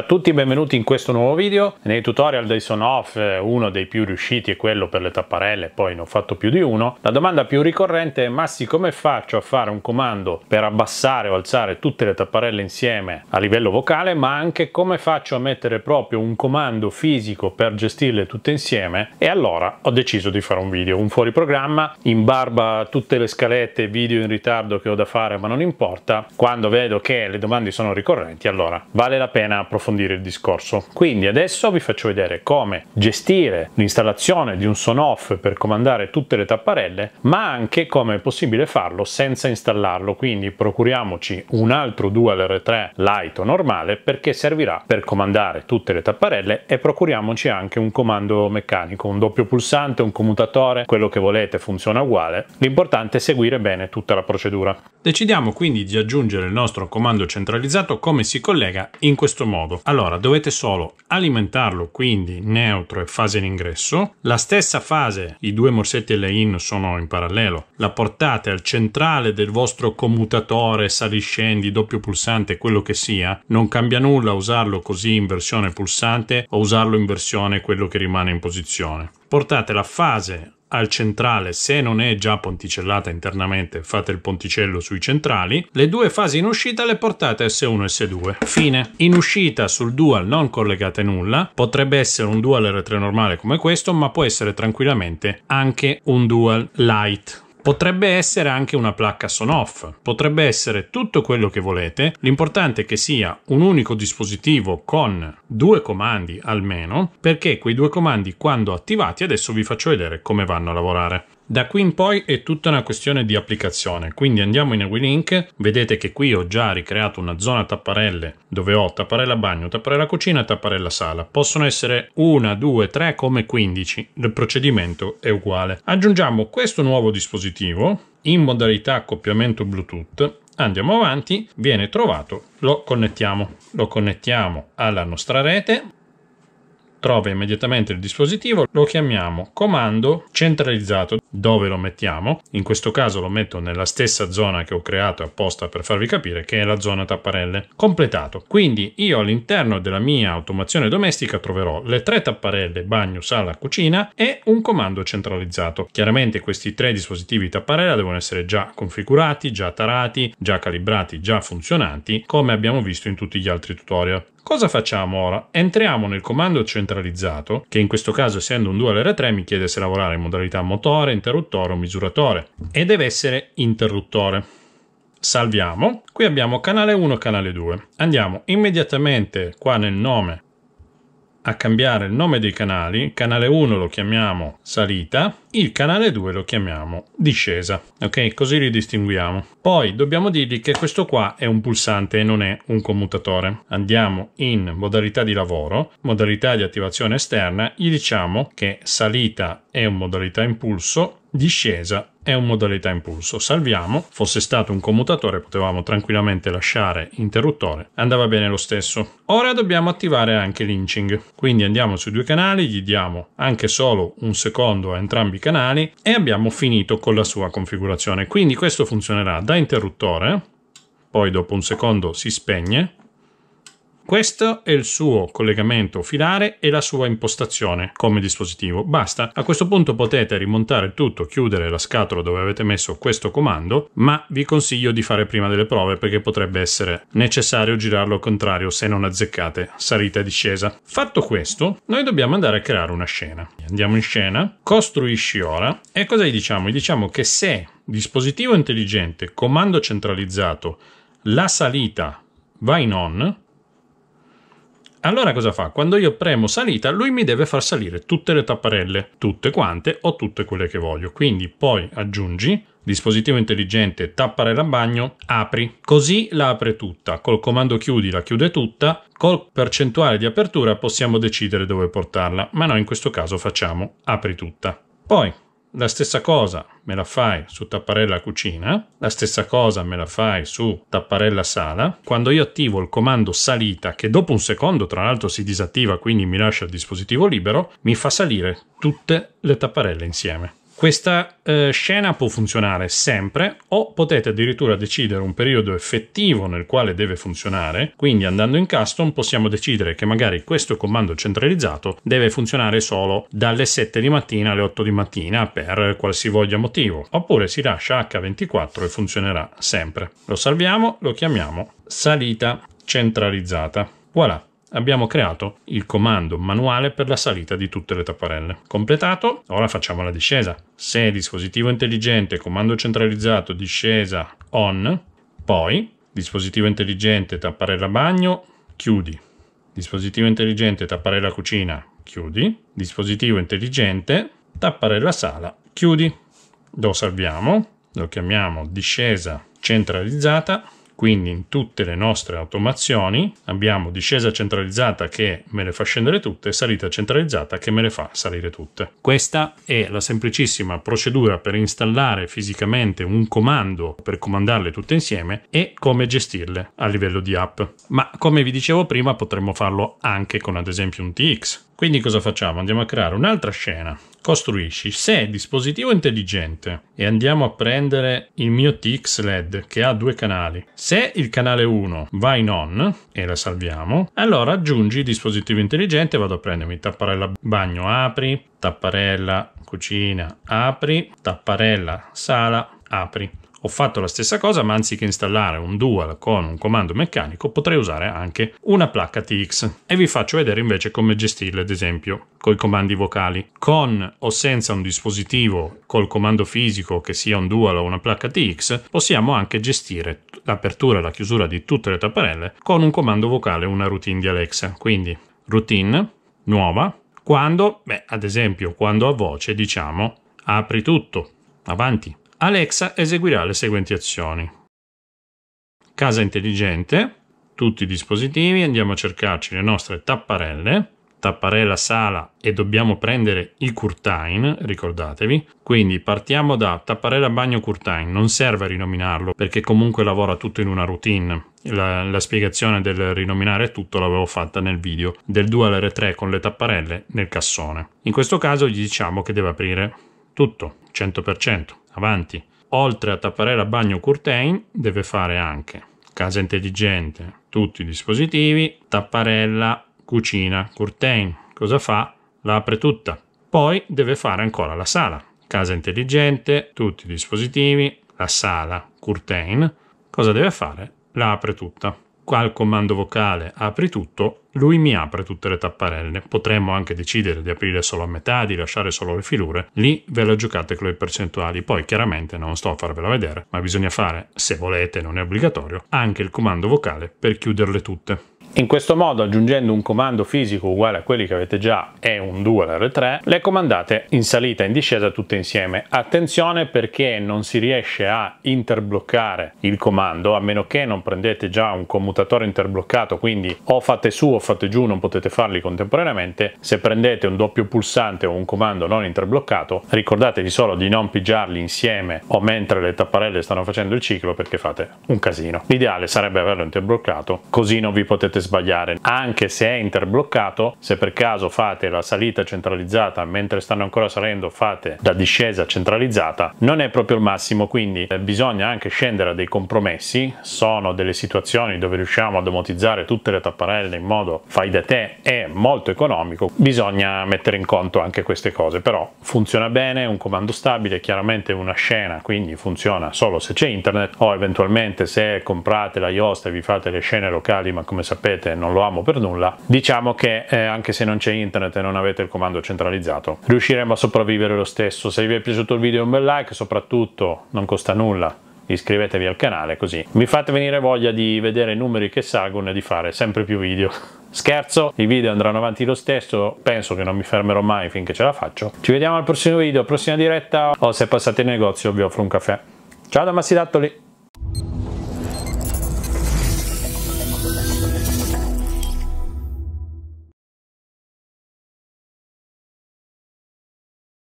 Ciao a tutti e benvenuti in questo nuovo video. Nei tutorial dei Sonoff, eh, uno dei più riusciti è quello per le tapparelle, poi ne ho fatto più di uno. La domanda più ricorrente è ma come faccio a fare un comando per abbassare o alzare tutte le tapparelle insieme a livello vocale, ma anche come faccio a mettere proprio un comando fisico per gestirle tutte insieme? E allora ho deciso di fare un video, un fuori programma, in barba a tutte le scalette, video in ritardo che ho da fare ma non importa. Quando vedo che le domande sono ricorrenti, allora vale la pena approfondire approfondire il discorso. Quindi adesso vi faccio vedere come gestire l'installazione di un on-off per comandare tutte le tapparelle, ma anche come è possibile farlo senza installarlo. Quindi procuriamoci un altro Dual R3 Lite o normale perché servirà per comandare tutte le tapparelle e procuriamoci anche un comando meccanico, un doppio pulsante, un commutatore, quello che volete funziona uguale. L'importante è seguire bene tutta la procedura. Decidiamo quindi di aggiungere il nostro comando centralizzato come si collega in questo modo. Allora, dovete solo alimentarlo, quindi neutro e fase in ingresso. La stessa fase, i due morsetti e la in sono in parallelo, la portate al centrale del vostro commutatore, sali scendi, doppio pulsante, quello che sia. Non cambia nulla usarlo così in versione pulsante o usarlo in versione quello che rimane in posizione. Portate la fase al centrale se non è già ponticellata internamente fate il ponticello sui centrali le due fasi in uscita le portate S1 e S2 fine in uscita sul dual non collegate nulla potrebbe essere un dual R3 normale come questo ma può essere tranquillamente anche un dual light Potrebbe essere anche una placca on-off, potrebbe essere tutto quello che volete, l'importante è che sia un unico dispositivo con due comandi almeno, perché quei due comandi quando attivati adesso vi faccio vedere come vanno a lavorare. Da qui in poi è tutta una questione di applicazione, quindi andiamo in Ewilink, vedete che qui ho già ricreato una zona tapparelle dove ho tapparella bagno, tapparella cucina e tapparella sala. Possono essere 1, 2, 3 come 15, il procedimento è uguale. Aggiungiamo questo nuovo dispositivo in modalità accoppiamento Bluetooth andiamo avanti, viene trovato, lo connettiamo. Lo connettiamo alla nostra rete, trova immediatamente il dispositivo, lo chiamiamo comando centralizzato dove lo mettiamo, in questo caso lo metto nella stessa zona che ho creato apposta per farvi capire che è la zona tapparelle, completato. Quindi io all'interno della mia automazione domestica troverò le tre tapparelle bagno, sala, cucina e un comando centralizzato. Chiaramente questi tre dispositivi tapparella devono essere già configurati, già tarati, già calibrati, già funzionanti come abbiamo visto in tutti gli altri tutorial. Cosa facciamo ora? Entriamo nel comando centralizzato, che in questo caso essendo un 2LR3 mi chiede se lavorare in modalità motore, interruttore o misuratore, e deve essere interruttore. Salviamo, qui abbiamo canale 1 e canale 2. Andiamo immediatamente qua nel nome a cambiare il nome dei canali, canale 1 lo chiamiamo salita, il canale 2 lo chiamiamo discesa, ok? Così li distinguiamo. Poi dobbiamo dirgli che questo qua è un pulsante e non è un commutatore. Andiamo in modalità di lavoro, modalità di attivazione esterna, gli diciamo che salita è un modalità impulso, discesa è un modalità impulso. Salviamo, fosse stato un commutatore potevamo tranquillamente lasciare interruttore, andava bene lo stesso. Ora dobbiamo attivare anche l'inching, quindi andiamo sui due canali, gli diamo anche solo un secondo a entrambi i canali e abbiamo finito con la sua configurazione. Quindi questo funzionerà da interruttore, poi dopo un secondo si spegne questo è il suo collegamento filare e la sua impostazione come dispositivo. Basta. A questo punto potete rimontare tutto, chiudere la scatola dove avete messo questo comando, ma vi consiglio di fare prima delle prove perché potrebbe essere necessario girarlo al contrario se non azzeccate salita e discesa. Fatto questo, noi dobbiamo andare a creare una scena. Andiamo in scena, costruisci ora e cosa gli diciamo? Gli diciamo che se dispositivo intelligente, comando centralizzato, la salita va in on, allora cosa fa? Quando io premo salita, lui mi deve far salire tutte le tapparelle, tutte quante o tutte quelle che voglio. Quindi poi aggiungi dispositivo intelligente, tapparella bagno, apri. Così la apre tutta. Col comando chiudi la chiude tutta. Col percentuale di apertura possiamo decidere dove portarla, ma noi in questo caso facciamo apri tutta. Poi la stessa cosa me la fai su tapparella cucina, la stessa cosa me la fai su tapparella sala. Quando io attivo il comando salita, che dopo un secondo tra l'altro si disattiva, quindi mi lascia il dispositivo libero, mi fa salire tutte le tapparelle insieme. Questa eh, scena può funzionare sempre o potete addirittura decidere un periodo effettivo nel quale deve funzionare, quindi andando in custom possiamo decidere che magari questo comando centralizzato deve funzionare solo dalle 7 di mattina alle 8 di mattina per qualsivoglia motivo, oppure si lascia H24 e funzionerà sempre. Lo salviamo, lo chiamiamo salita centralizzata. Voilà, abbiamo creato il comando manuale per la salita di tutte le tapparelle. Completato, ora facciamo la discesa. Se dispositivo intelligente, comando centralizzato, discesa on, poi dispositivo intelligente, tapparella bagno, chiudi. Dispositivo intelligente, tapparella cucina, chiudi. Dispositivo intelligente, tapparella sala, chiudi. Lo salviamo, lo chiamiamo discesa centralizzata quindi in tutte le nostre automazioni abbiamo discesa centralizzata che me le fa scendere tutte, salita centralizzata che me le fa salire tutte. Questa è la semplicissima procedura per installare fisicamente un comando per comandarle tutte insieme e come gestirle a livello di app. Ma come vi dicevo prima potremmo farlo anche con ad esempio un TX. Quindi cosa facciamo? Andiamo a creare un'altra scena Costruisci. Se dispositivo intelligente e andiamo a prendere il mio TX LED che ha due canali, se il canale 1 va in on e la salviamo, allora aggiungi dispositivo intelligente, vado a prendermi tapparella bagno, apri, tapparella cucina, apri, tapparella sala, apri. Ho fatto la stessa cosa, ma anziché installare un dual con un comando meccanico, potrei usare anche una placca TX. E vi faccio vedere invece come gestirle, ad esempio, con i comandi vocali. Con o senza un dispositivo col comando fisico, che sia un dual o una placca TX, possiamo anche gestire l'apertura e la chiusura di tutte le tapparelle con un comando vocale una routine di Alexa. Quindi routine nuova. Quando, beh, ad esempio, quando a voce diciamo apri tutto, avanti, Alexa eseguirà le seguenti azioni. Casa intelligente, tutti i dispositivi, andiamo a cercarci le nostre tapparelle, tapparella sala e dobbiamo prendere i curtain, ricordatevi. Quindi partiamo da tapparella bagno curtain, non serve rinominarlo perché comunque lavora tutto in una routine. La, la spiegazione del rinominare tutto l'avevo fatta nel video del dual R3 con le tapparelle nel cassone. In questo caso gli diciamo che deve aprire tutto, 100% avanti. Oltre a tapparella bagno curtain deve fare anche casa intelligente, tutti i dispositivi, tapparella, cucina, curtain. Cosa fa? La apre tutta. Poi deve fare ancora la sala, casa intelligente, tutti i dispositivi, la sala, curtain. Cosa deve fare? La apre tutta al comando vocale apri tutto, lui mi apre tutte le tapparelle. Potremmo anche decidere di aprire solo a metà, di lasciare solo le filure. Lì ve la giocate con le percentuali. Poi chiaramente non sto a farvela vedere, ma bisogna fare, se volete, non è obbligatorio, anche il comando vocale per chiuderle tutte. In questo modo, aggiungendo un comando fisico uguale a quelli che avete già, E1-2 all'R3, le comandate in salita e in discesa tutte insieme. Attenzione perché non si riesce a interbloccare il comando, a meno che non prendete già un commutatore interbloccato, quindi o fate su o fate giù, non potete farli contemporaneamente. Se prendete un doppio pulsante o un comando non interbloccato, ricordatevi solo di non pigiarli insieme o mentre le tapparelle stanno facendo il ciclo perché fate un casino. L'ideale sarebbe averlo interbloccato, così non vi potete sbagliare anche se è interbloccato se per caso fate la salita centralizzata mentre stanno ancora salendo fate la discesa centralizzata non è proprio il massimo quindi eh, bisogna anche scendere a dei compromessi sono delle situazioni dove riusciamo ad ammortizzare tutte le tapparelle in modo fai da te è molto economico bisogna mettere in conto anche queste cose però funziona bene un comando stabile chiaramente una scena quindi funziona solo se c'è internet o eventualmente se comprate la Yoast e vi fate le scene locali ma come sapete sapete non lo amo per nulla, diciamo che eh, anche se non c'è internet e non avete il comando centralizzato, riusciremo a sopravvivere lo stesso. Se vi è piaciuto il video un bel like, soprattutto non costa nulla, iscrivetevi al canale così mi fate venire voglia di vedere i numeri che salgono e di fare sempre più video. Scherzo, i video andranno avanti lo stesso, penso che non mi fermerò mai finché ce la faccio. Ci vediamo al prossimo video, prossima diretta o se passate in negozio vi offro un caffè. Ciao da Dattoli